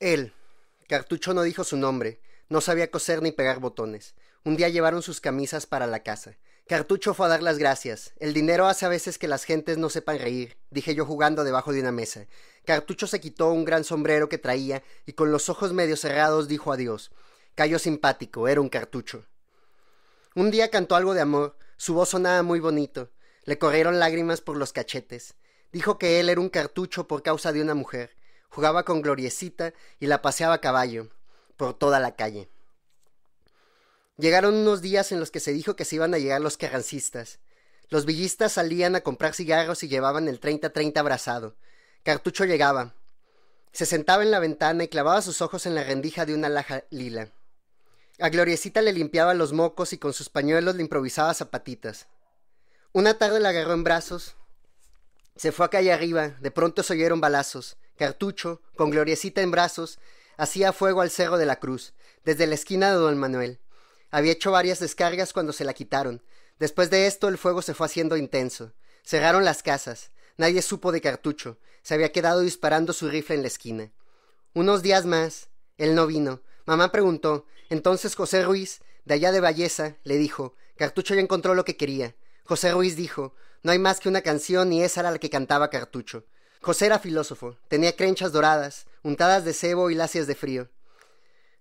Él. Cartucho no dijo su nombre. No sabía coser ni pegar botones. Un día llevaron sus camisas para la casa. Cartucho fue a dar las gracias. El dinero hace a veces que las gentes no sepan reír, dije yo jugando debajo de una mesa. Cartucho se quitó un gran sombrero que traía y con los ojos medio cerrados dijo adiós. Cayó simpático, era un cartucho. Un día cantó algo de amor, su voz sonaba muy bonito, le corrieron lágrimas por los cachetes. Dijo que él era un cartucho por causa de una mujer jugaba con Gloriecita y la paseaba a caballo por toda la calle. Llegaron unos días en los que se dijo que se iban a llegar los carrancistas. Los villistas salían a comprar cigarros y llevaban el 30-30 abrazado. Cartucho llegaba. Se sentaba en la ventana y clavaba sus ojos en la rendija de una laja lila. A Gloriecita le limpiaba los mocos y con sus pañuelos le improvisaba zapatitas. Una tarde la agarró en brazos. Se fue a calle arriba. De pronto se oyeron balazos cartucho, con gloriecita en brazos, hacía fuego al cerro de la cruz, desde la esquina de don Manuel. Había hecho varias descargas cuando se la quitaron. Después de esto el fuego se fue haciendo intenso. Cerraron las casas. Nadie supo de cartucho. Se había quedado disparando su rifle en la esquina. Unos días más. Él no vino. Mamá preguntó. Entonces José Ruiz, de allá de Valleza, le dijo, Cartucho ya encontró lo que quería. José Ruiz dijo, no hay más que una canción y esa era la que cantaba Cartucho. José era filósofo, tenía crenchas doradas, untadas de cebo y lacias de frío.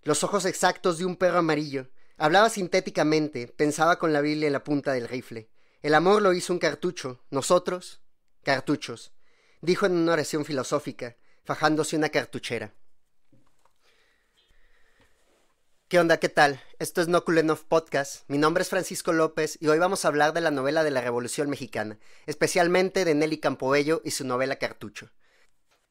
Los ojos exactos de un perro amarillo. Hablaba sintéticamente, pensaba con la Biblia en la punta del rifle. El amor lo hizo un cartucho, nosotros, cartuchos, dijo en una oración filosófica, fajándose una cartuchera. ¿Qué onda? ¿Qué tal? Esto es No Podcast. Mi nombre es Francisco López y hoy vamos a hablar de la novela de la Revolución Mexicana, especialmente de Nelly Campobello y su novela Cartucho.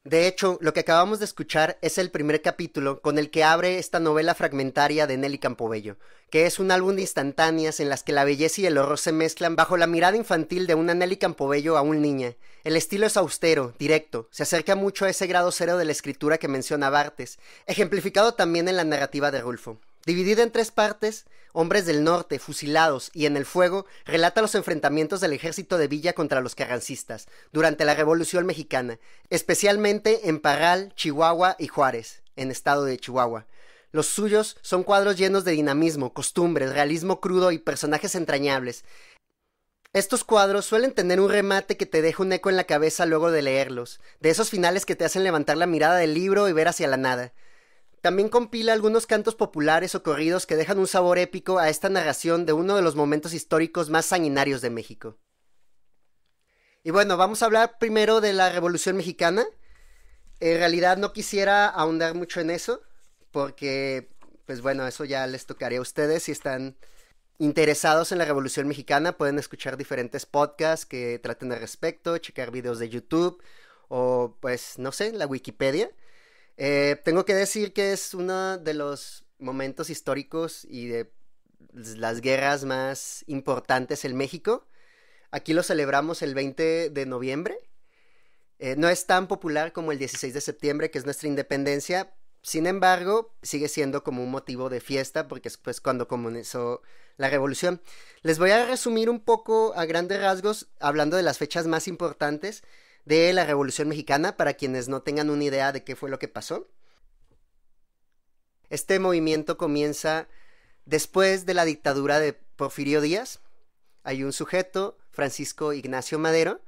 De hecho, lo que acabamos de escuchar es el primer capítulo con el que abre esta novela fragmentaria de Nelly Campobello, que es un álbum de instantáneas en las que la belleza y el horror se mezclan bajo la mirada infantil de una Nelly Campobello un niña. El estilo es austero, directo, se acerca mucho a ese grado cero de la escritura que menciona Bartes, ejemplificado también en la narrativa de Rulfo. Dividida en tres partes, hombres del norte, fusilados y en el fuego, relata los enfrentamientos del ejército de Villa contra los carrancistas durante la Revolución Mexicana, especialmente en Parral, Chihuahua y Juárez, en estado de Chihuahua. Los suyos son cuadros llenos de dinamismo, costumbres, realismo crudo y personajes entrañables. Estos cuadros suelen tener un remate que te deja un eco en la cabeza luego de leerlos, de esos finales que te hacen levantar la mirada del libro y ver hacia la nada. También compila algunos cantos populares o corridos que dejan un sabor épico a esta narración de uno de los momentos históricos más sanguinarios de México. Y bueno, vamos a hablar primero de la Revolución Mexicana. En realidad no quisiera ahondar mucho en eso, porque, pues bueno, eso ya les tocaría a ustedes si están interesados en la Revolución Mexicana. Pueden escuchar diferentes podcasts que traten al respecto, checar videos de YouTube o, pues, no sé, la Wikipedia. Eh, tengo que decir que es uno de los momentos históricos y de las guerras más importantes en México. Aquí lo celebramos el 20 de noviembre. Eh, no es tan popular como el 16 de septiembre, que es nuestra independencia. Sin embargo, sigue siendo como un motivo de fiesta porque es pues, cuando comenzó la revolución. Les voy a resumir un poco a grandes rasgos, hablando de las fechas más importantes de la Revolución Mexicana, para quienes no tengan una idea de qué fue lo que pasó. Este movimiento comienza después de la dictadura de Porfirio Díaz. Hay un sujeto, Francisco Ignacio Madero,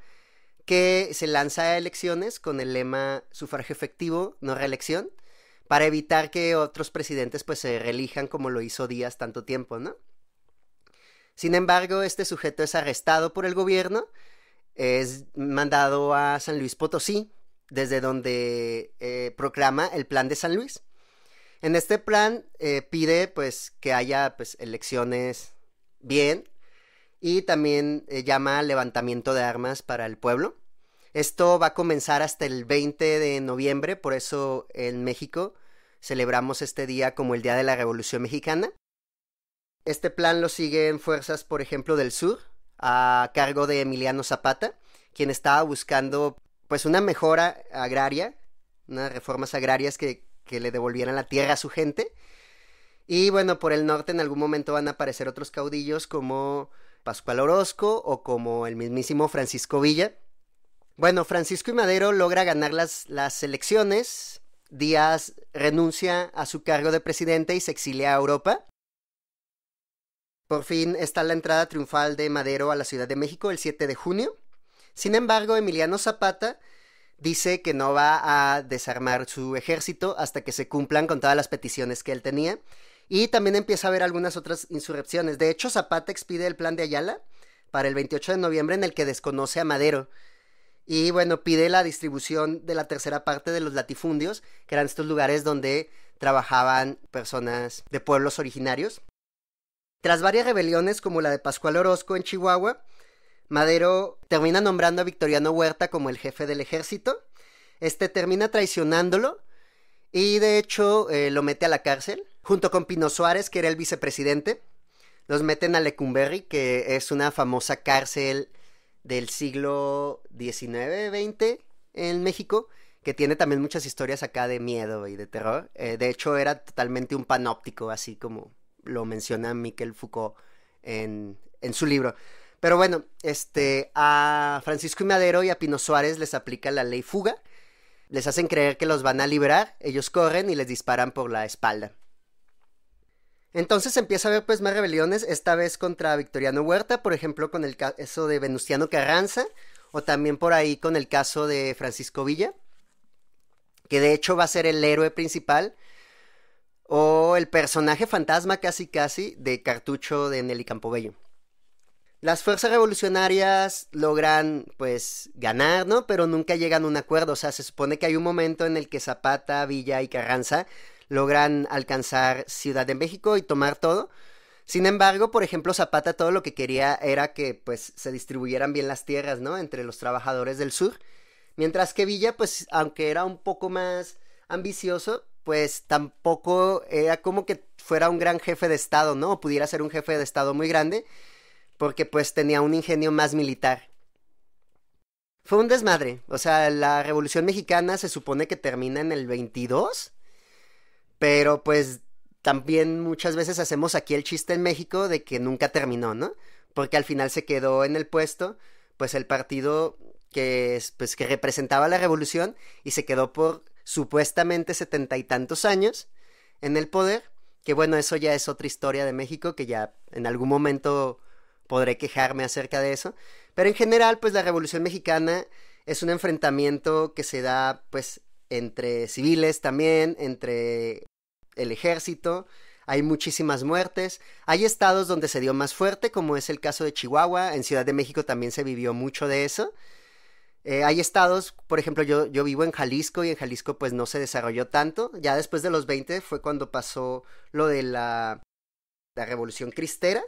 que se lanza a elecciones con el lema sufragio efectivo, no reelección, para evitar que otros presidentes pues se reelijan como lo hizo Díaz tanto tiempo, ¿no? Sin embargo, este sujeto es arrestado por el gobierno es mandado a San Luis Potosí, desde donde eh, proclama el plan de San Luis. En este plan eh, pide pues que haya pues elecciones bien y también eh, llama levantamiento de armas para el pueblo. Esto va a comenzar hasta el 20 de noviembre, por eso en México celebramos este día como el Día de la Revolución Mexicana. Este plan lo siguen fuerzas, por ejemplo, del sur, a cargo de Emiliano Zapata, quien estaba buscando pues una mejora agraria, unas reformas agrarias que, le devolvieran la tierra a su gente. Y bueno, por el norte en algún momento van a aparecer otros caudillos como Pascual Orozco o como el mismísimo Francisco Villa. Bueno, Francisco y Madero logra ganar las, las elecciones. Díaz renuncia a su cargo de presidente y se exilia a Europa. Por fin está la entrada triunfal de Madero a la Ciudad de México el 7 de junio. Sin embargo, Emiliano Zapata dice que no va a desarmar su ejército hasta que se cumplan con todas las peticiones que él tenía. Y también empieza a haber algunas otras insurrecciones. De hecho, Zapata expide el plan de Ayala para el 28 de noviembre en el que desconoce a Madero. Y bueno, pide la distribución de la tercera parte de los latifundios, que eran estos lugares donde trabajaban personas de pueblos originarios. Tras varias rebeliones como la de Pascual Orozco en Chihuahua, Madero termina nombrando a Victoriano Huerta como el jefe del ejército. Este termina traicionándolo y de hecho eh, lo mete a la cárcel, junto con Pino Suárez, que era el vicepresidente. Los meten a Lecumberri, que es una famosa cárcel del siglo XIX-XX en México, que tiene también muchas historias acá de miedo y de terror. Eh, de hecho, era totalmente un panóptico, así como lo menciona Miquel Foucault en, su libro. Pero bueno, este, a Francisco y Madero y a Pino Suárez les aplica la ley fuga. Les hacen creer que los van a liberar, ellos corren y les disparan por la espalda. Entonces empieza a haber pues más rebeliones, esta vez contra Victoriano Huerta, por ejemplo con el caso de Venustiano Carranza, o también por ahí con el caso de Francisco Villa, que de hecho va a ser el héroe principal o el personaje fantasma casi casi de Cartucho de Nelly Campobello. Las fuerzas revolucionarias logran pues ganar, ¿no? Pero nunca llegan a un acuerdo, o sea, se supone que hay un momento en el que Zapata, Villa y Carranza logran alcanzar Ciudad de México y tomar todo. Sin embargo, por ejemplo, Zapata todo lo que quería era que pues se distribuyeran bien las tierras, ¿no? Entre los trabajadores del sur. Mientras que Villa, pues, aunque era un poco más ambicioso, pues tampoco era como que fuera un gran jefe de Estado, ¿no? O pudiera ser un jefe de Estado muy grande, porque pues tenía un ingenio más militar. Fue un desmadre, o sea, la Revolución Mexicana se supone que termina en el 22, pero pues también muchas veces hacemos aquí el chiste en México de que nunca terminó, ¿no? Porque al final se quedó en el puesto, pues el partido que, pues, que representaba la revolución y se quedó por supuestamente setenta y tantos años en el poder, que bueno, eso ya es otra historia de México, que ya en algún momento podré quejarme acerca de eso, pero en general, pues la Revolución Mexicana es un enfrentamiento que se da, pues, entre civiles también, entre el ejército, hay muchísimas muertes, hay estados donde se dio más fuerte, como es el caso de Chihuahua, en Ciudad de México también se vivió mucho de eso, eh, hay estados, por ejemplo, yo, yo vivo en Jalisco y en Jalisco pues no se desarrolló tanto. Ya después de los 20 fue cuando pasó lo de la, la revolución cristera,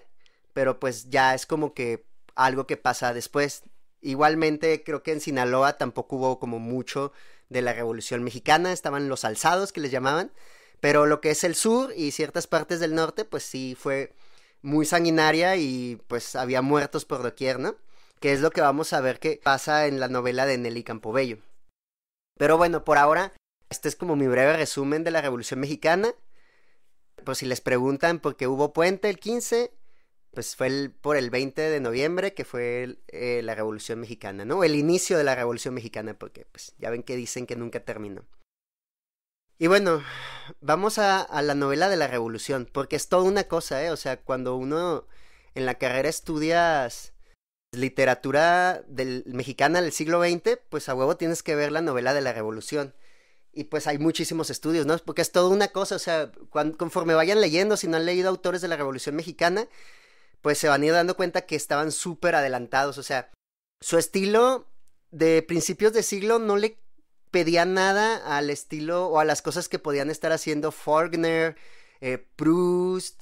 pero pues ya es como que algo que pasa después. Igualmente creo que en Sinaloa tampoco hubo como mucho de la revolución mexicana, estaban los alzados que les llamaban, pero lo que es el sur y ciertas partes del norte pues sí fue muy sanguinaria y pues había muertos por doquier, ¿no? que es lo que vamos a ver que pasa en la novela de Nelly Campobello. Pero bueno, por ahora, este es como mi breve resumen de la Revolución Mexicana. Por si les preguntan por qué hubo puente el 15, pues fue por el 20 de noviembre que fue eh, la Revolución Mexicana, ¿no? El inicio de la Revolución Mexicana, porque pues ya ven que dicen que nunca terminó. Y bueno, vamos a, a, la novela de la revolución, porque es toda una cosa, ¿eh? O sea, cuando uno en la carrera estudias literatura mexicana del siglo XX, pues a huevo tienes que ver la novela de la Revolución. Y pues hay muchísimos estudios, ¿no? Porque es toda una cosa, o sea, conforme vayan leyendo, si no han leído autores de la Revolución Mexicana, pues se van a ir dando cuenta que estaban súper adelantados, o sea, su estilo de principios de siglo no le pedía nada al estilo o a las cosas que podían estar haciendo Faulkner, eh, Proust,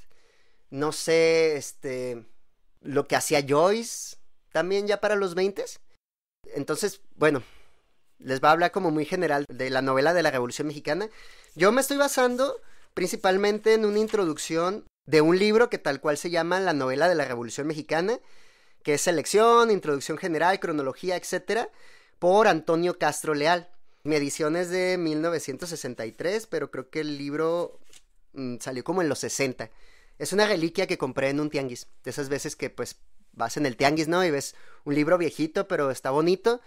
no sé, este, lo que hacía Joyce, también ya para los 20. Entonces, bueno, les va a hablar como muy general de la novela de la Revolución Mexicana. Yo me estoy basando principalmente en una introducción de un libro que tal cual se llama La novela de la Revolución Mexicana, que es selección, introducción general, cronología, etcétera, por Antonio Castro Leal. Mi edición es de 1963, pero creo que el libro mm, salió como en los 60. Es una reliquia que compré en un tianguis, de esas veces que pues vas en el tianguis, ¿no? Y ves un libro viejito, pero está bonito,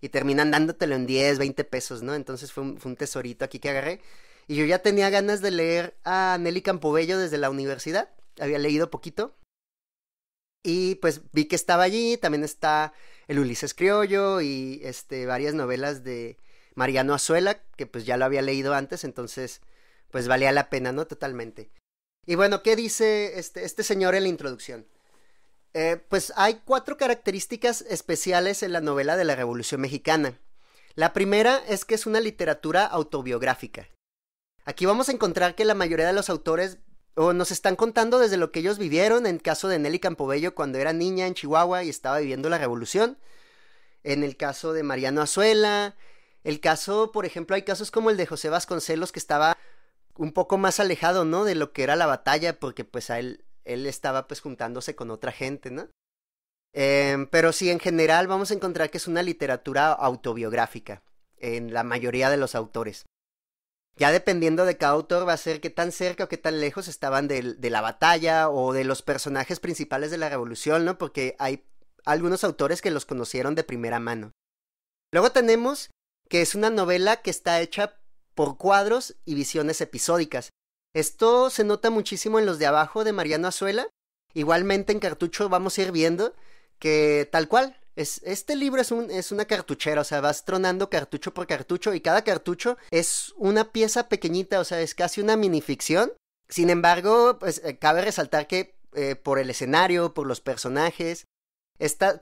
y terminan dándotelo en 10, 20 pesos, ¿no? Entonces fue un, tesorito aquí que agarré. Y yo ya tenía ganas de leer a Nelly Campobello desde la universidad, había leído poquito. Y pues vi que estaba allí, también está El Ulises Criollo y este, varias novelas de Mariano Azuela, que pues ya lo había leído antes, entonces pues valía la pena, ¿no? Totalmente. Y bueno, ¿qué dice este, este señor en la introducción? Eh, pues hay cuatro características especiales en la novela de la Revolución Mexicana. La primera es que es una literatura autobiográfica. Aquí vamos a encontrar que la mayoría de los autores o nos están contando desde lo que ellos vivieron, en el caso de Nelly Campobello cuando era niña en Chihuahua y estaba viviendo la revolución, en el caso de Mariano Azuela, el caso, por ejemplo, hay casos como el de José Vasconcelos que estaba un poco más alejado, ¿no? De lo que era la batalla, porque pues a él él estaba pues juntándose con otra gente, ¿no? Em, pero sí, en general vamos a encontrar que es una literatura autobiográfica en la mayoría de los autores. Ya dependiendo de cada autor va a ser qué tan cerca o qué tan lejos estaban de, de la batalla o de los personajes principales de la revolución, ¿no? Porque hay algunos autores que los conocieron de primera mano. Luego tenemos que es una novela que está hecha por cuadros y visiones episódicas. Esto se nota muchísimo en los de abajo de Mariano Azuela. Igualmente en cartucho vamos a ir viendo que tal cual, este libro es, un, es una cartuchera, o sea, vas tronando cartucho por cartucho y cada cartucho es una pieza pequeñita, o sea, es casi una minificción. Sin embargo, pues eh, cabe resaltar que eh, por el escenario, por los personajes,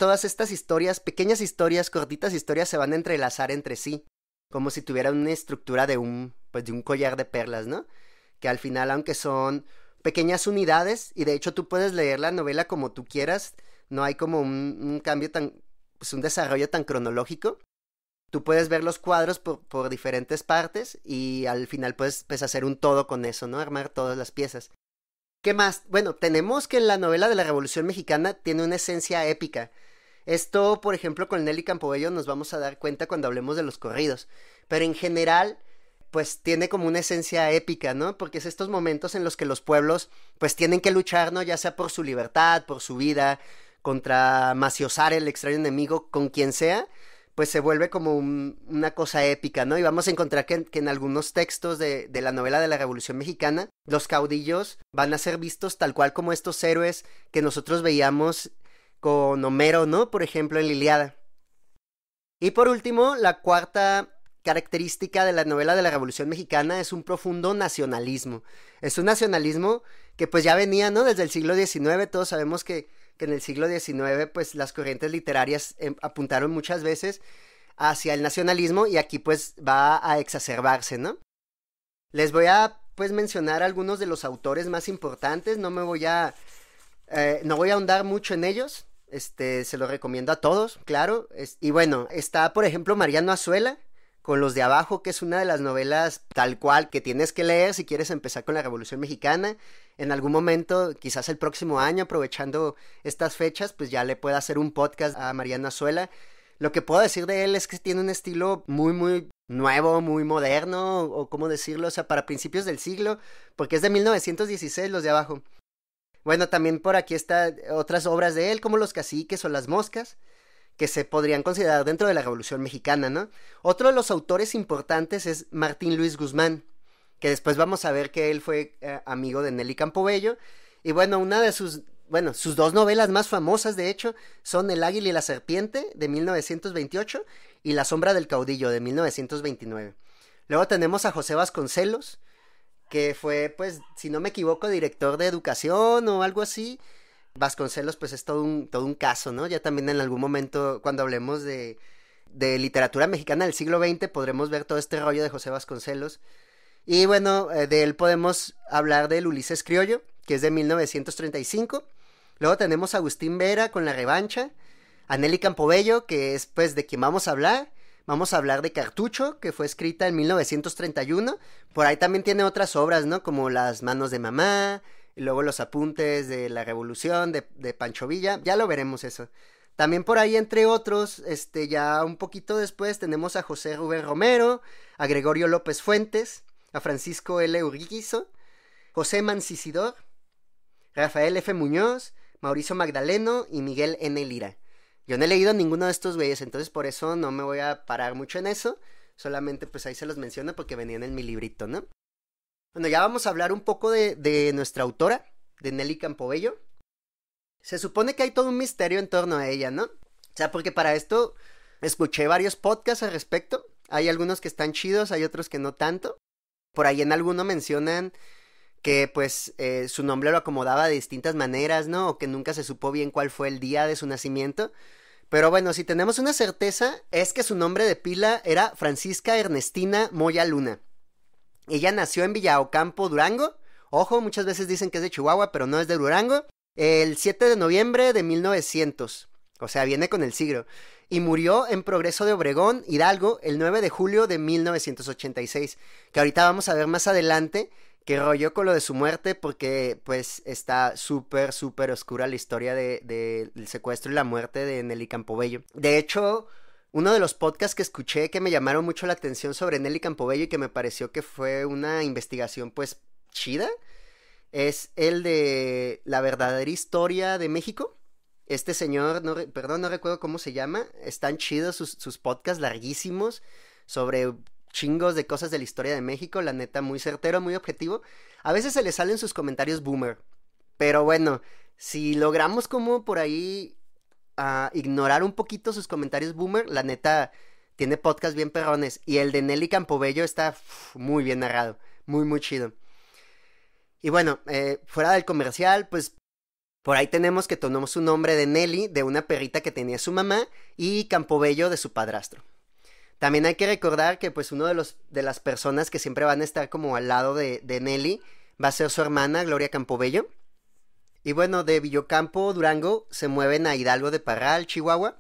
todas estas historias, pequeñas historias, cortitas historias, se van a entrelazar entre sí, como si tuvieran una estructura de un, pues, de un collar de perlas, ¿no? que al final, aunque son pequeñas unidades, y de hecho tú puedes leer la novela como tú quieras, no hay como un, cambio tan, pues un desarrollo tan cronológico. Tú puedes ver los cuadros por, diferentes partes y al final pues, puedes hacer un todo con eso, ¿no? Armar todas las piezas. ¿Qué más? Bueno, tenemos que la novela de la Revolución Mexicana tiene una esencia épica. Esto, por ejemplo, con Nelly Campobello nos vamos a dar cuenta cuando hablemos de los corridos. Pero en general, pues tiene como una esencia épica, ¿no? Porque es estos momentos en los que los pueblos pues tienen que luchar, ¿no? Ya sea por su libertad, por su vida, contra maciosar el extraño enemigo, con quien sea, pues se vuelve como una cosa épica, ¿no? Y vamos a encontrar que, en algunos textos de, de, la novela de la Revolución Mexicana, los caudillos van a ser vistos tal cual como estos héroes que nosotros veíamos con Homero, ¿no? Por ejemplo, en Liliada. Y por último, la cuarta característica de la novela de la Revolución Mexicana es un profundo nacionalismo. Es un nacionalismo que pues ya venía, ¿no? Desde el siglo XIX, todos sabemos que, en el siglo XIX pues las corrientes literarias em, apuntaron muchas veces hacia el nacionalismo y aquí pues va a exacerbarse, ¿no? Les voy a pues mencionar algunos de los autores más importantes, no me voy a... Eh, no voy a ahondar mucho en ellos, este, se los recomiendo a todos, claro. y bueno, está por ejemplo Mariano Azuela, con Los de Abajo, que es una de las novelas tal cual que tienes que leer si quieres empezar con la Revolución Mexicana. En algún momento, quizás el próximo año, aprovechando estas fechas, pues ya le pueda hacer un podcast a Mariana Azuela. Lo que puedo decir de él es que tiene un estilo muy, muy nuevo, muy moderno, o cómo decirlo, o sea, para principios del siglo, porque es de 1916 los de abajo. Bueno, también por aquí está otras obras de él, como Los Caciques o Las Moscas que se podrían considerar dentro de la Revolución Mexicana, ¿no? Otro de los autores importantes es Martín Luis Guzmán, que después vamos a ver que él fue eh, amigo de Nelly Campobello. Y bueno, una de sus, bueno, sus dos novelas más famosas, de hecho, son El Águila y la Serpiente, de 1928, y La Sombra del Caudillo, de 1929. Luego tenemos a José Vasconcelos, que fue, pues, si no me equivoco, director de educación o algo así Vasconcelos, pues es todo un, todo un caso, ¿no? Ya también en algún momento, cuando hablemos de, literatura mexicana del siglo XX, podremos ver todo este rollo de José Vasconcelos. Y bueno, eh, de él podemos hablar del Ulises Criollo, que es de 1935. Luego tenemos a Agustín Vera con La Revancha, a Campobello, que es pues de quien vamos a hablar. Vamos a hablar de Cartucho, que fue escrita en 1931. Por ahí también tiene otras obras, ¿no? Como Las manos de mamá, y luego los apuntes de la revolución de, de, Pancho Villa, ya lo veremos eso. También por ahí, entre otros, este, ya un poquito después tenemos a José Rubén Romero, a Gregorio López Fuentes, a Francisco L. Urguizo, José Mancisidor, Rafael F. Muñoz, Mauricio Magdaleno y Miguel N. Lira. Yo no he leído ninguno de estos güeyes, entonces por eso no me voy a parar mucho en eso. Solamente pues ahí se los menciono porque venían en mi librito, ¿no? Bueno, ya vamos a hablar un poco de, nuestra autora, de Nelly Campobello. Se supone que hay todo un misterio en torno a ella, ¿no? O sea, porque para esto escuché varios podcasts al respecto. Hay algunos que están chidos, hay otros que no tanto. Por ahí en alguno mencionan que pues eh, su nombre lo acomodaba de distintas maneras, ¿no? O que nunca se supo bien cuál fue el día de su nacimiento. Pero bueno, si tenemos una certeza es que su nombre de pila era Francisca Ernestina Moya Luna. Ella nació en Villaocampo, Durango. Ojo, muchas veces dicen que es de Chihuahua, pero no es de Durango. El 7 de noviembre de 1900. O sea, viene con el siglo. Y murió en Progreso de Obregón, Hidalgo, el 9 de julio de 1986. Que ahorita vamos a ver más adelante qué rollo con lo de su muerte, porque pues está súper, súper oscura la historia del secuestro y la muerte de Nelly Campobello. De hecho, uno de los podcasts que escuché que me llamaron mucho la atención sobre Nelly Campobello y que me pareció que fue una investigación pues chida es el de la verdadera historia de México. Este señor, perdón, no recuerdo cómo se llama, están chidos sus, sus podcasts larguísimos sobre chingos de cosas de la historia de México, la neta, muy certero, muy objetivo. A veces se le salen sus comentarios boomer, pero bueno, si logramos como por ahí a ignorar un poquito sus comentarios boomer, la neta tiene podcast bien perrones. Y el de Nelly Campobello está muy bien narrado. Muy, muy chido. Y bueno, eh, fuera del comercial, pues por ahí tenemos que tomamos un nombre de Nelly, de una perrita que tenía su mamá, y Campobello de su padrastro. También hay que recordar que pues uno de, los, de las personas que siempre van a estar como al lado de, de Nelly va a ser su hermana, Gloria Campobello. Y bueno, de Villocampo, Durango, se mueven a Hidalgo de Parral, Chihuahua.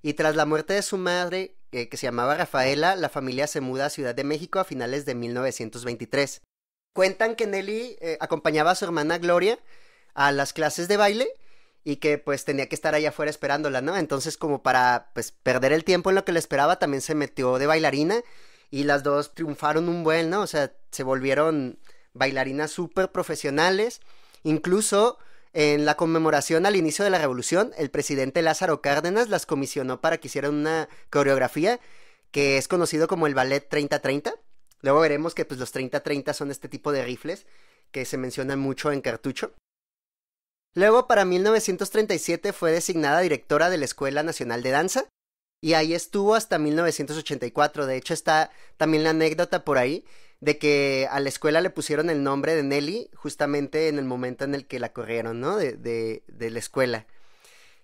Y tras la muerte de su madre, eh, que se llamaba Rafaela, la familia se muda a Ciudad de México a finales de 1923. Cuentan que Nelly eh, acompañaba a su hermana Gloria a las clases de baile y que pues tenía que estar allá afuera esperándola, ¿no? Entonces como para pues perder el tiempo en lo que le esperaba, también se metió de bailarina y las dos triunfaron un buen, ¿no? O sea, se volvieron bailarinas súper profesionales. Incluso en la conmemoración al inicio de la revolución, el presidente Lázaro Cárdenas las comisionó para que hicieran una coreografía que es conocido como el ballet 3030. Luego veremos que pues, los 30-30 son este tipo de rifles que se mencionan mucho en cartucho. Luego, para 1937, fue designada directora de la Escuela Nacional de Danza y ahí estuvo hasta 1984. De hecho, está también la anécdota por ahí de que a la escuela le pusieron el nombre de Nelly justamente en el momento en el que la corrieron, ¿no? De, de, la escuela.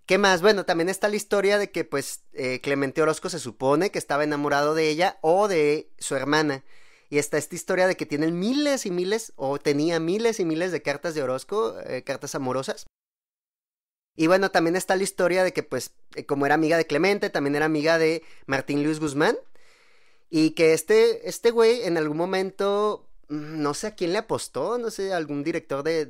¿Qué más? Bueno, también está la historia de que pues eh, Clemente Orozco se supone que estaba enamorado de ella o de su hermana. Y está esta historia de que tienen miles y miles, o tenía miles y miles de cartas de Orozco, eh, cartas amorosas. Y bueno, también está la historia de que pues eh, como era amiga de Clemente, también era amiga de Martín Luis Guzmán. Y que este, este güey en algún momento, mm, no sé a quién le apostó, no sé, algún director de,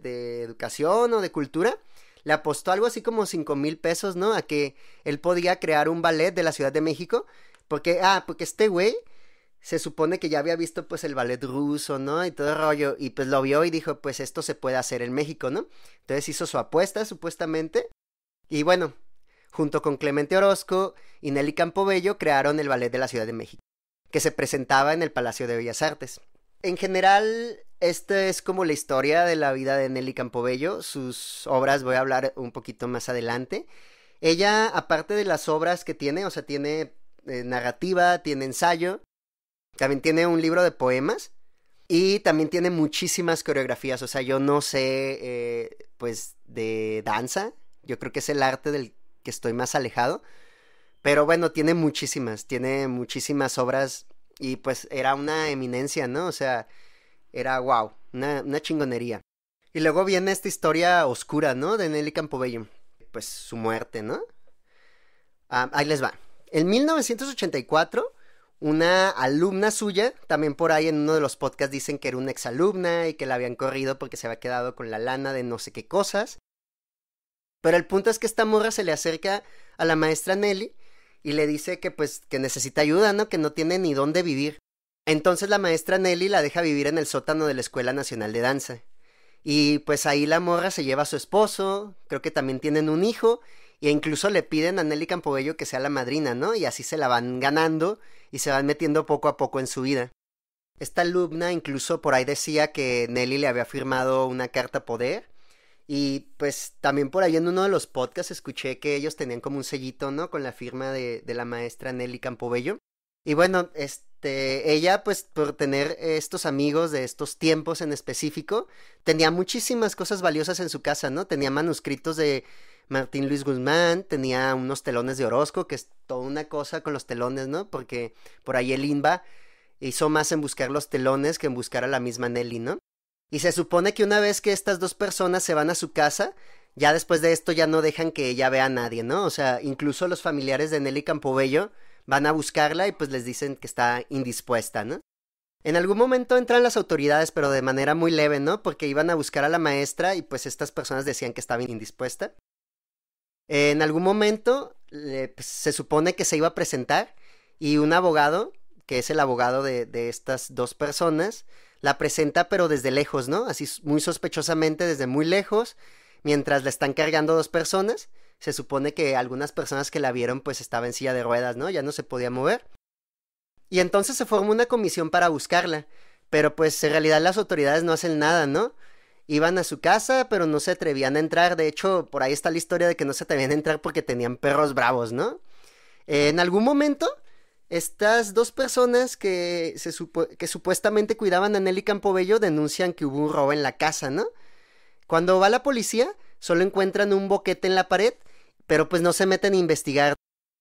educación o de cultura, le apostó algo así como 5 mil pesos, ¿no? A que él podía crear un ballet de la Ciudad de México. Porque, ah, porque este güey se supone que ya había visto pues el ballet ruso, ¿no? Y todo el rollo. Y pues lo vio y dijo, pues esto se puede hacer en México, ¿no? Entonces hizo su apuesta, supuestamente. Y bueno, junto con Clemente Orozco y Nelly Campobello crearon el ballet de la Ciudad de México que se presentaba en el Palacio de Bellas Artes. En general, esta es como la historia de la vida de Nelly Campobello. Sus obras voy a hablar un poquito más adelante. Ella, aparte de las obras que tiene, o sea, tiene eh, narrativa, tiene ensayo, también tiene un libro de poemas y también tiene muchísimas coreografías. O sea, yo no sé, eh, pues, de danza. Yo creo que es el arte del que estoy más alejado. Pero bueno, tiene muchísimas, tiene muchísimas obras y pues era una eminencia, ¿no? O sea, era wow, una, chingonería. Y luego viene esta historia oscura, ¿no? De Nelly Campobello. Pues su muerte, ¿no? Ah, ahí les va. En 1984, una alumna suya, también por ahí en uno de los podcasts dicen que era una exalumna y que la habían corrido porque se había quedado con la lana de no sé qué cosas. Pero el punto es que esta morra se le acerca a la maestra Nelly y le dice que pues que necesita ayuda, ¿no? Que no tiene ni dónde vivir. Entonces la maestra Nelly la deja vivir en el sótano de la Escuela Nacional de Danza. Y pues ahí la morra se lleva a su esposo, creo que también tienen un hijo, e incluso le piden a Nelly Campobello que sea la madrina, ¿no? Y así se la van ganando y se van metiendo poco a poco en su vida. Esta alumna incluso por ahí decía que Nelly le había firmado una carta poder y pues también por ahí en uno de los podcasts escuché que ellos tenían como un sellito, ¿no? Con la firma de, la maestra Nelly Campobello. Y bueno, este, ella pues por tener estos amigos de estos tiempos en específico, tenía muchísimas cosas valiosas en su casa, ¿no? Tenía manuscritos de Martín Luis Guzmán, tenía unos telones de Orozco, que es toda una cosa con los telones, ¿no? Porque por ahí el INBA hizo más en buscar los telones que en buscar a la misma Nelly, ¿no? Y se supone que una vez que estas dos personas se van a su casa, ya después de esto ya no dejan que ella vea a nadie, ¿no? O sea, incluso los familiares de Nelly Campobello van a buscarla y pues les dicen que está indispuesta, ¿no? En algún momento entran las autoridades, pero de manera muy leve, ¿no? Porque iban a buscar a la maestra y pues estas personas decían que estaba indispuesta. En algún momento pues, se supone que se iba a presentar y un abogado, que es el abogado de, de estas dos personas, la presenta pero desde lejos, ¿no? Así muy sospechosamente desde muy lejos, mientras la están cargando dos personas. Se supone que algunas personas que la vieron pues estaba en silla de ruedas, ¿no? Ya no se podía mover. Y entonces se forma una comisión para buscarla, pero pues en realidad las autoridades no hacen nada, ¿no? Iban a su casa, pero no se atrevían a entrar. De hecho, por ahí está la historia de que no se atrevían a entrar porque tenían perros bravos, ¿no? en algún momento estas dos personas que, supuestamente cuidaban a Nelly Campobello denuncian que hubo un robo en la casa, ¿no? Cuando va la policía, solo encuentran un boquete en la pared, pero pues no se meten a investigar.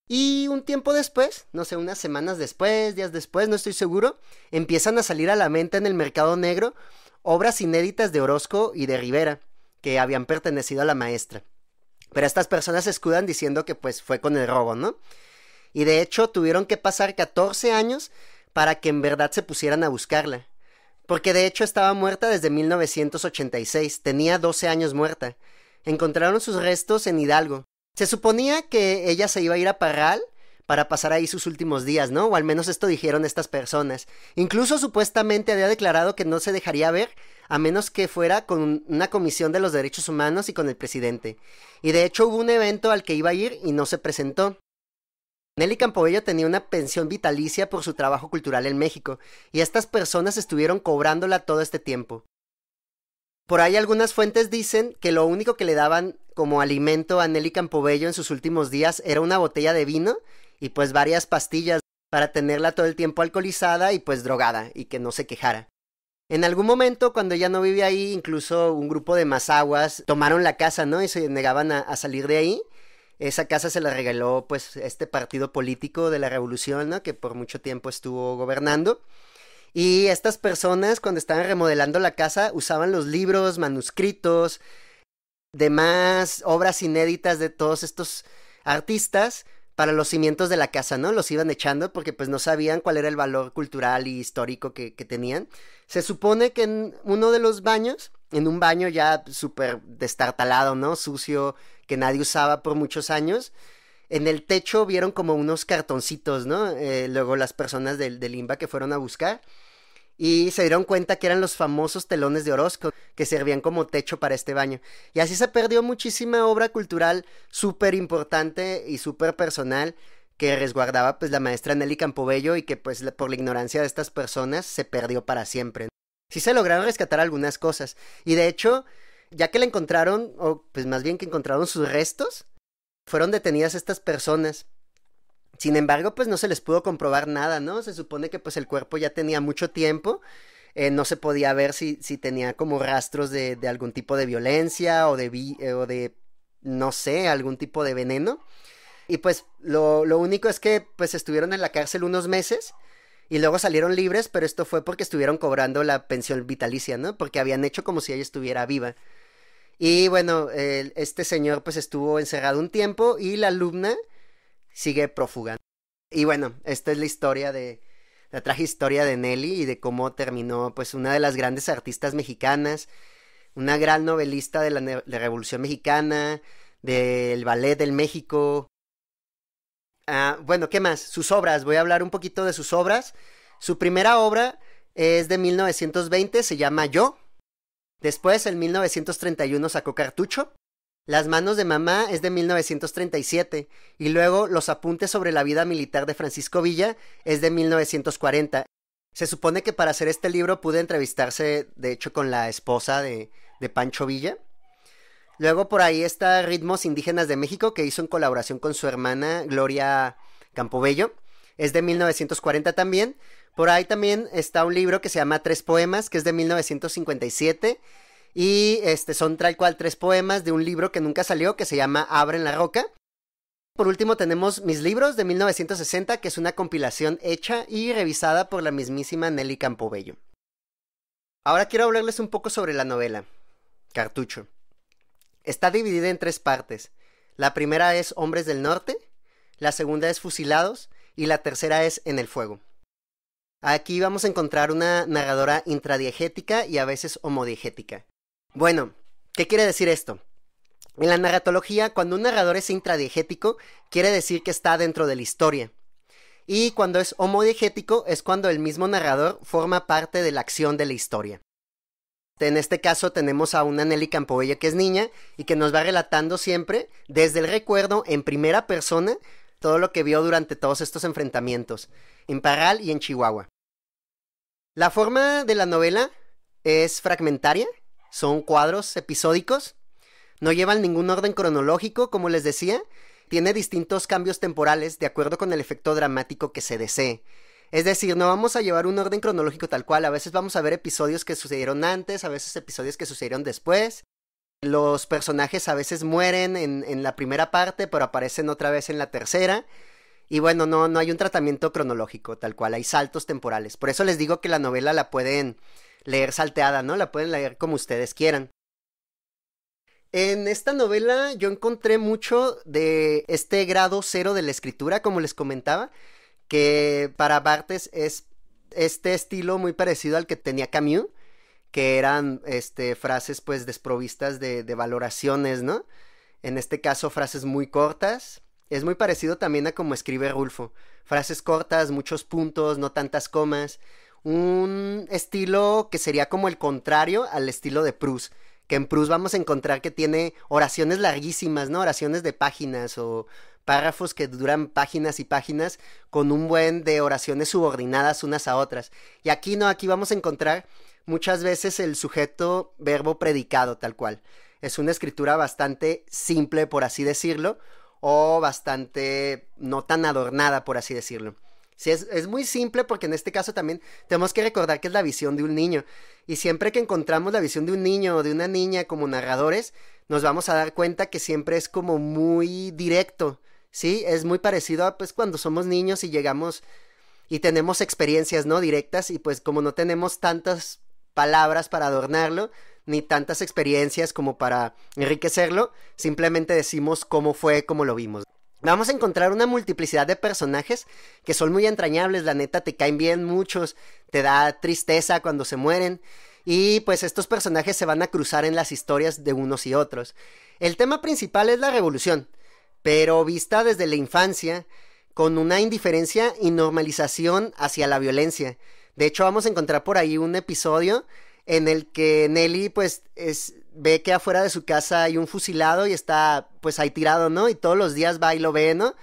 Y un tiempo después, no sé, unas semanas después, días después, no estoy seguro, empiezan a salir a la venta en el mercado negro obras inéditas de Orozco y de Rivera, que habían pertenecido a la maestra. Pero estas personas se escudan diciendo que pues fue con el robo, ¿no? Y de hecho tuvieron que pasar 14 años para que en verdad se pusieran a buscarla. Porque de hecho estaba muerta desde 1986, tenía 12 años muerta. Encontraron sus restos en Hidalgo. Se suponía que ella se iba a ir a Parral para pasar ahí sus últimos días, ¿no? O al menos esto dijeron estas personas. Incluso supuestamente había declarado que no se dejaría ver a menos que fuera con una comisión de los derechos humanos y con el presidente. Y de hecho hubo un evento al que iba a ir y no se presentó. Nelly Campobello tenía una pensión vitalicia por su trabajo cultural en México, y estas personas estuvieron cobrándola todo este tiempo. Por ahí algunas fuentes dicen que lo único que le daban como alimento a Nelly Campobello en sus últimos días era una botella de vino y pues varias pastillas para tenerla todo el tiempo alcoholizada y pues drogada y que no se quejara. En algún momento, cuando ella no vivía ahí, incluso un grupo de mazaguas tomaron la casa, ¿no? Y se negaban a salir de ahí. Esa casa se la regaló pues este partido político de la revolución, ¿no? Que por mucho tiempo estuvo gobernando. Y estas personas cuando estaban remodelando la casa usaban los libros, manuscritos, demás obras inéditas de todos estos artistas para los cimientos de la casa, ¿no? Los iban echando porque pues no sabían cuál era el valor cultural y histórico que, que tenían. Se supone que en uno de los baños en un baño ya súper destartalado, ¿no? Sucio, que nadie usaba por muchos años. En el techo vieron como unos cartoncitos, ¿no? Eh, luego las personas del, limba que fueron a buscar y se dieron cuenta que eran los famosos telones de Orozco que servían como techo para este baño. Y así se perdió muchísima obra cultural súper importante y súper personal que resguardaba pues la maestra Nelly Campobello y que pues por la ignorancia de estas personas se perdió para siempre sí se lograron rescatar algunas cosas. Y de hecho, ya que la encontraron, o pues más bien que encontraron sus restos, fueron detenidas estas personas. Sin embargo, pues no se les pudo comprobar nada, ¿no? Se supone que pues el cuerpo ya tenía mucho tiempo, eh, no se podía ver si, si tenía como rastros de, algún tipo de violencia o de, eh, o de, no sé, algún tipo de veneno. Y pues lo, lo único es que pues estuvieron en la cárcel unos meses y luego salieron libres, pero esto fue porque estuvieron cobrando la pensión vitalicia, ¿no? Porque habían hecho como si ella estuviera viva. Y bueno, este señor pues estuvo encerrado un tiempo y la alumna sigue profugando. Y bueno, esta es la historia de la traje historia de Nelly y de cómo terminó pues una de las grandes artistas mexicanas, una gran novelista de la Revolución Mexicana, del ballet del México, Ah, bueno, ¿qué más? Sus obras. Voy a hablar un poquito de sus obras. Su primera obra es de 1920, se llama Yo. Después, en 1931, sacó Cartucho. Las manos de mamá es de 1937 y luego Los apuntes sobre la vida militar de Francisco Villa es de 1940. Se supone que para hacer este libro pude entrevistarse, de hecho, con la esposa de Pancho Villa. Luego por ahí está Ritmos Indígenas de México, que hizo en colaboración con su hermana Gloria Campobello. Es de 1940 también. Por ahí también está un libro que se llama Tres Poemas, que es de 1957. Y este, son tal cual tres poemas de un libro que nunca salió, que se llama Abren en la Roca. Por último tenemos mis libros de 1960, que es una compilación hecha y revisada por la mismísima Nelly Campobello. Ahora quiero hablarles un poco sobre la novela, Cartucho. Está dividida en tres partes. La primera es Hombres del Norte, la segunda es Fusilados y la tercera es En el Fuego. Aquí vamos a encontrar una narradora intradiegética y a veces homodiegética. Bueno, ¿qué quiere decir esto? En la narratología, cuando un narrador es intradiegético, quiere decir que está dentro de la historia. Y cuando es homodiegético es cuando el mismo narrador forma parte de la acción de la historia. En este caso tenemos a una Nelly Campoella que es niña y que nos va relatando siempre, desde el recuerdo, en primera persona, todo lo que vio durante todos estos enfrentamientos, en Parral y en Chihuahua. La forma de la novela es fragmentaria, son cuadros episódicos, no llevan ningún orden cronológico, como les decía, tiene distintos cambios temporales de acuerdo con el efecto dramático que se desee. Es decir, no vamos a llevar un orden cronológico tal cual. A veces vamos a ver episodios que sucedieron antes, a veces episodios que sucedieron después. Los personajes a veces mueren en, la primera parte, pero aparecen otra vez en la tercera. Y bueno, no, no hay un tratamiento cronológico tal cual, hay saltos temporales. Por eso les digo que la novela la pueden leer salteada, ¿no? La pueden leer como ustedes quieran. En esta novela yo encontré mucho de este grado cero de la escritura, como les comentaba que para Bartes es este estilo muy parecido al que tenía Camus, que eran este, frases pues desprovistas de, de valoraciones, ¿no? En este caso frases muy cortas. Es muy parecido también a como escribe Rulfo. Frases cortas, muchos puntos, no tantas comas. Un estilo que sería como el contrario al estilo de Proust que en Proust vamos a encontrar que tiene oraciones larguísimas, ¿no? Oraciones de páginas o párrafos que duran páginas y páginas con un buen de oraciones subordinadas unas a otras. Y aquí no, aquí vamos a encontrar muchas veces el sujeto verbo predicado tal cual. Es una escritura bastante simple, por así decirlo, o bastante no tan adornada, por así decirlo. Sí, es, muy simple porque en este caso también tenemos que recordar que es la visión de un niño. Y siempre que encontramos la visión de un niño o de una niña como narradores, nos vamos a dar cuenta que siempre es como muy directo. Sí, es muy parecido a pues cuando somos niños y llegamos y tenemos experiencias, ¿no? Directas y pues como no tenemos tantas palabras para adornarlo, ni tantas experiencias como para enriquecerlo, simplemente decimos cómo fue, cómo lo vimos. Vamos a encontrar una multiplicidad de personajes que son muy entrañables, la neta te caen bien muchos, te da tristeza cuando se mueren y pues estos personajes se van a cruzar en las historias de unos y otros. El tema principal es la revolución, pero vista desde la infancia, con una indiferencia y normalización hacia la violencia. De hecho, vamos a encontrar por ahí un episodio en el que Nelly, pues, es, ve que afuera de su casa hay un fusilado y está, pues, ahí tirado, ¿no? Y todos los días va y lo ve, ¿no?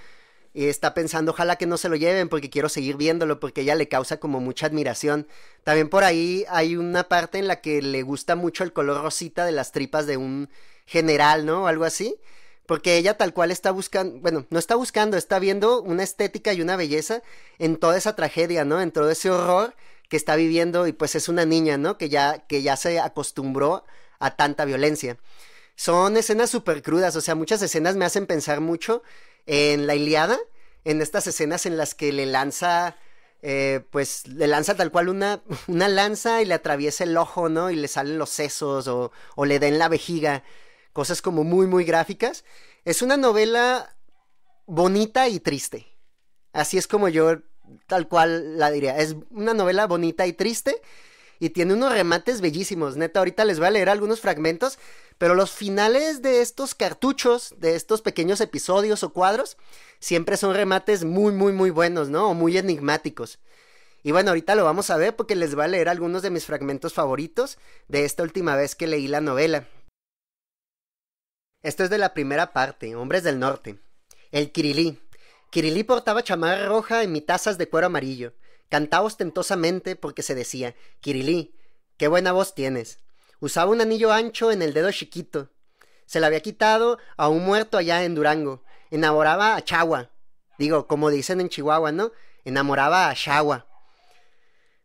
Y está pensando, ojalá que no se lo lleven porque quiero seguir viéndolo, porque ella le causa como mucha admiración. También por ahí hay una parte en la que le gusta mucho el color rosita de las tripas de un general, ¿no? O algo así. Porque ella tal cual está buscando, bueno, no está buscando, está viendo una estética y una belleza en toda esa tragedia, ¿no? En todo ese horror que está viviendo y pues es una niña, ¿no? Que ya, que ya se acostumbró a tanta violencia. Son escenas súper crudas, o sea, muchas escenas me hacen pensar mucho en la Iliada, en estas escenas en las que le lanza, eh, pues le lanza tal cual una, una lanza y le atraviesa el ojo, ¿no? Y le salen los sesos o, o le den la vejiga cosas como muy, muy gráficas. Es una novela bonita y triste. Así es como yo tal cual la diría. Es una novela bonita y triste y tiene unos remates bellísimos. Neta, ahorita les voy a leer algunos fragmentos, pero los finales de estos cartuchos, de estos pequeños episodios o cuadros, siempre son remates muy, muy, muy buenos, ¿no? O muy enigmáticos. Y bueno, ahorita lo vamos a ver porque les voy a leer algunos de mis fragmentos favoritos de esta última vez que leí la novela. Esto es de la primera parte, Hombres del Norte. El Kirilí. Kirilí portaba chamarra roja y mitazas de cuero amarillo. Cantaba ostentosamente porque se decía, Kirilí, qué buena voz tienes. Usaba un anillo ancho en el dedo chiquito. Se la había quitado a un muerto allá en Durango. Enamoraba a Chagua. Digo, como dicen en Chihuahua, ¿no? Enamoraba a Chagua.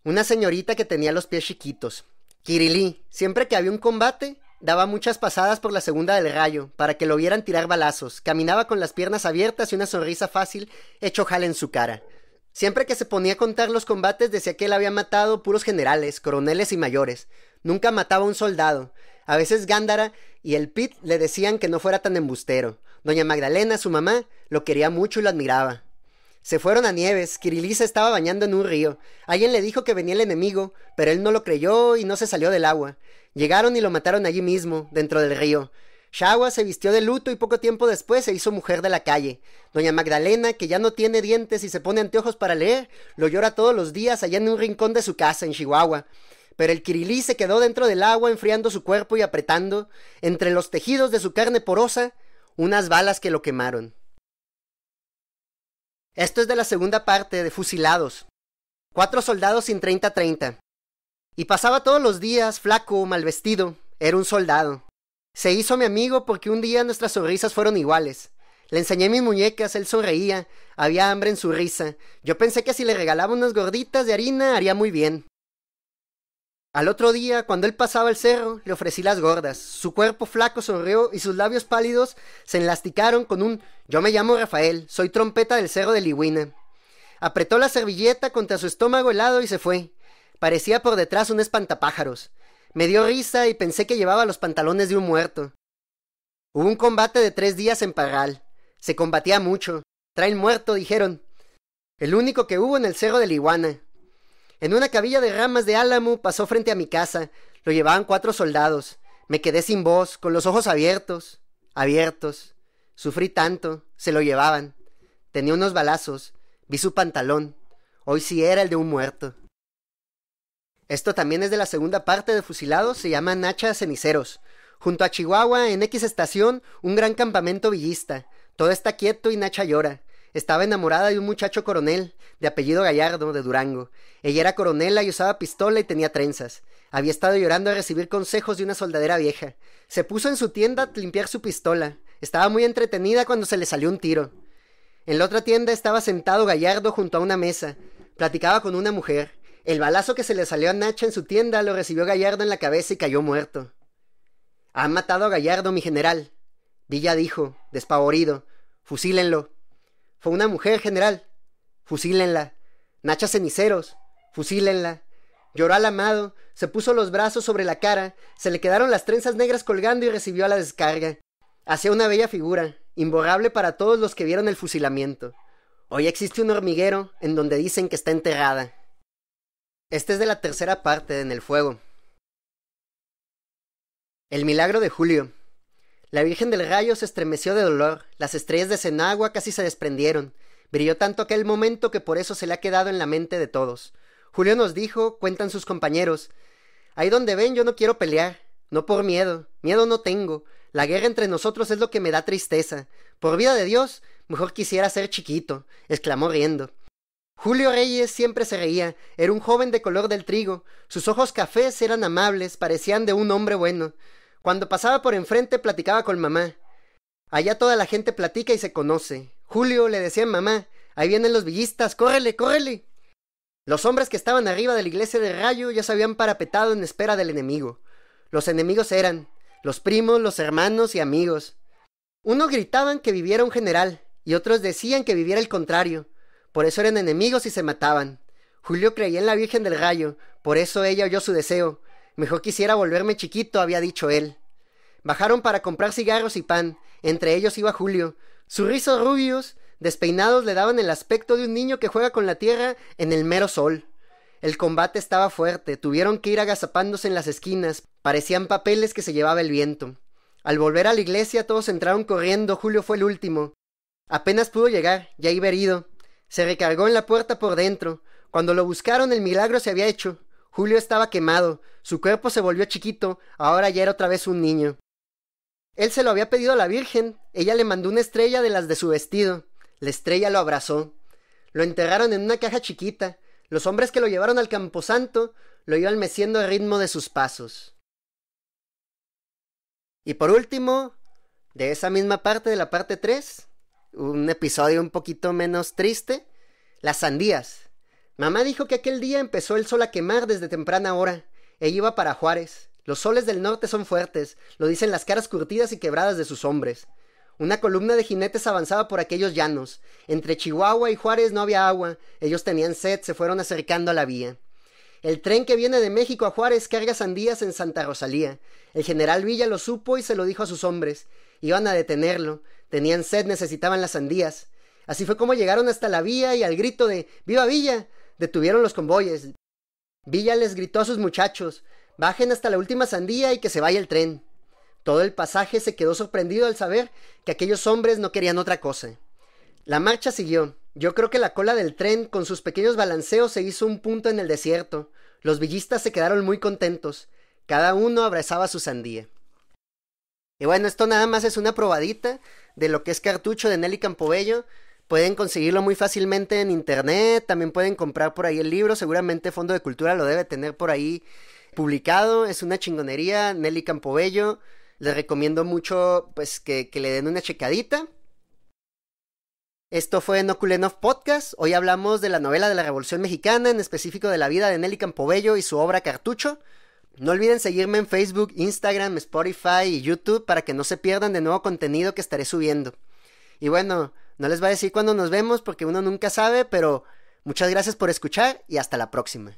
Una señorita que tenía los pies chiquitos. Kirilí, siempre que había un combate, Daba muchas pasadas por la segunda del rayo, para que lo vieran tirar balazos, caminaba con las piernas abiertas y una sonrisa fácil hecho jal en su cara. Siempre que se ponía a contar los combates decía que él había matado puros generales, coroneles y mayores. Nunca mataba a un soldado. A veces Gándara y el Pit le decían que no fuera tan embustero. Doña Magdalena, su mamá, lo quería mucho y lo admiraba. Se fueron a Nieves, Kirilisa estaba bañando en un río. Alguien le dijo que venía el enemigo, pero él no lo creyó y no se salió del agua. Llegaron y lo mataron allí mismo, dentro del río. Shawa se vistió de luto y poco tiempo después se hizo mujer de la calle. Doña Magdalena, que ya no tiene dientes y se pone anteojos para leer, lo llora todos los días allá en un rincón de su casa en Chihuahua. Pero el Kirilí se quedó dentro del agua enfriando su cuerpo y apretando, entre los tejidos de su carne porosa, unas balas que lo quemaron. Esto es de la segunda parte de Fusilados. Cuatro soldados sin 30-30. Y pasaba todos los días, flaco, mal vestido. Era un soldado. Se hizo mi amigo porque un día nuestras sonrisas fueron iguales. Le enseñé mis muñecas, él sonreía, había hambre en su risa. Yo pensé que si le regalaba unas gorditas de harina haría muy bien. Al otro día, cuando él pasaba el cerro, le ofrecí las gordas. Su cuerpo flaco sonrió y sus labios pálidos se enlasticaron con un Yo me llamo Rafael, soy trompeta del cerro de Ligüina. Apretó la servilleta contra su estómago helado y se fue. Parecía por detrás un espantapájaros. Me dio risa y pensé que llevaba los pantalones de un muerto. Hubo un combate de tres días en Parral. Se combatía mucho. el muerto, dijeron. El único que hubo en el cerro de Liguana. En una cabilla de ramas de álamo pasó frente a mi casa. Lo llevaban cuatro soldados. Me quedé sin voz, con los ojos abiertos. Abiertos. Sufrí tanto. Se lo llevaban. Tenía unos balazos. Vi su pantalón. Hoy sí era el de un muerto. Esto también es de la segunda parte de Fusilados, se llama Nacha Ceniceros. Junto a Chihuahua, en X estación, un gran campamento villista. Todo está quieto y Nacha llora. Estaba enamorada de un muchacho coronel, de apellido Gallardo, de Durango. Ella era coronela y usaba pistola y tenía trenzas. Había estado llorando a recibir consejos de una soldadera vieja. Se puso en su tienda a limpiar su pistola. Estaba muy entretenida cuando se le salió un tiro. En la otra tienda estaba sentado Gallardo junto a una mesa. Platicaba con una mujer. El balazo que se le salió a Nacha en su tienda lo recibió Gallardo en la cabeza y cayó muerto. Han matado a Gallardo, mi general. Villa dijo, despavorido. Fusílenlo. Fue una mujer, general. Fusílenla. Nacha Ceniceros. Fusílenla. Lloró al amado, se puso los brazos sobre la cara, se le quedaron las trenzas negras colgando y recibió a la descarga. Hacía una bella figura, imborrable para todos los que vieron el fusilamiento. Hoy existe un hormiguero en donde dicen que está enterrada. Este es de la tercera parte de En el Fuego. El milagro de Julio. La Virgen del Rayo se estremeció de dolor, las estrellas de Cenagua casi se desprendieron, brilló tanto aquel momento que por eso se le ha quedado en la mente de todos. Julio nos dijo, cuentan sus compañeros, ahí donde ven yo no quiero pelear, no por miedo, miedo no tengo, la guerra entre nosotros es lo que me da tristeza, por vida de Dios, mejor quisiera ser chiquito, exclamó riendo. Julio Reyes siempre se reía, era un joven de color del trigo, sus ojos cafés eran amables, parecían de un hombre bueno. Cuando pasaba por enfrente platicaba con mamá. Allá toda la gente platica y se conoce. Julio le decía mamá, ahí vienen los villistas, córrele, córrele. Los hombres que estaban arriba de la iglesia de Rayo ya se habían parapetado en espera del enemigo. Los enemigos eran los primos, los hermanos y amigos. Unos gritaban que viviera un general y otros decían que viviera el contrario por eso eran enemigos y se mataban. Julio creía en la Virgen del Gallo, por eso ella oyó su deseo. Mejor quisiera volverme chiquito, había dicho él. Bajaron para comprar cigarros y pan, entre ellos iba Julio. Sus rizos rubios, despeinados, le daban el aspecto de un niño que juega con la tierra en el mero sol. El combate estaba fuerte, tuvieron que ir agazapándose en las esquinas, parecían papeles que se llevaba el viento. Al volver a la iglesia todos entraron corriendo, Julio fue el último. Apenas pudo llegar, ya iba herido, se recargó en la puerta por dentro. Cuando lo buscaron el milagro se había hecho. Julio estaba quemado, su cuerpo se volvió chiquito, ahora ya era otra vez un niño. Él se lo había pedido a la Virgen, ella le mandó una estrella de las de su vestido. La estrella lo abrazó. Lo enterraron en una caja chiquita. Los hombres que lo llevaron al camposanto lo iban meciendo al ritmo de sus pasos. Y por último, de esa misma parte de la parte 3, un episodio un poquito menos triste, las sandías. Mamá dijo que aquel día empezó el sol a quemar desde temprana hora. e iba para Juárez. Los soles del norte son fuertes, lo dicen las caras curtidas y quebradas de sus hombres. Una columna de jinetes avanzaba por aquellos llanos. Entre Chihuahua y Juárez no había agua. Ellos tenían sed, se fueron acercando a la vía. El tren que viene de México a Juárez carga sandías en Santa Rosalía. El general Villa lo supo y se lo dijo a sus hombres. Iban a detenerlo. Tenían sed, necesitaban las sandías. Así fue como llegaron hasta la vía y al grito de ¡Viva Villa! detuvieron los convoyes. Villa les gritó a sus muchachos Bajen hasta la última sandía y que se vaya el tren. Todo el pasaje se quedó sorprendido al saber que aquellos hombres no querían otra cosa. La marcha siguió. Yo creo que la cola del tren, con sus pequeños balanceos, se hizo un punto en el desierto. Los villistas se quedaron muy contentos. Cada uno abrazaba su sandía. Y bueno, esto nada más es una probadita de lo que es cartucho de Nelly Campobello. Pueden conseguirlo muy fácilmente en internet, también pueden comprar por ahí el libro, seguramente Fondo de Cultura lo debe tener por ahí publicado, es una chingonería, Nelly Campobello, les recomiendo mucho pues que, le den una checadita. Esto fue Noculenov Podcast, hoy hablamos de la novela de la Revolución Mexicana, en específico de la vida de Nelly Campobello y su obra Cartucho. No olviden seguirme en Facebook, Instagram, Spotify y YouTube para que no se pierdan de nuevo contenido que estaré subiendo. Y bueno, no les voy a decir cuándo nos vemos porque uno nunca sabe, pero muchas gracias por escuchar y hasta la próxima.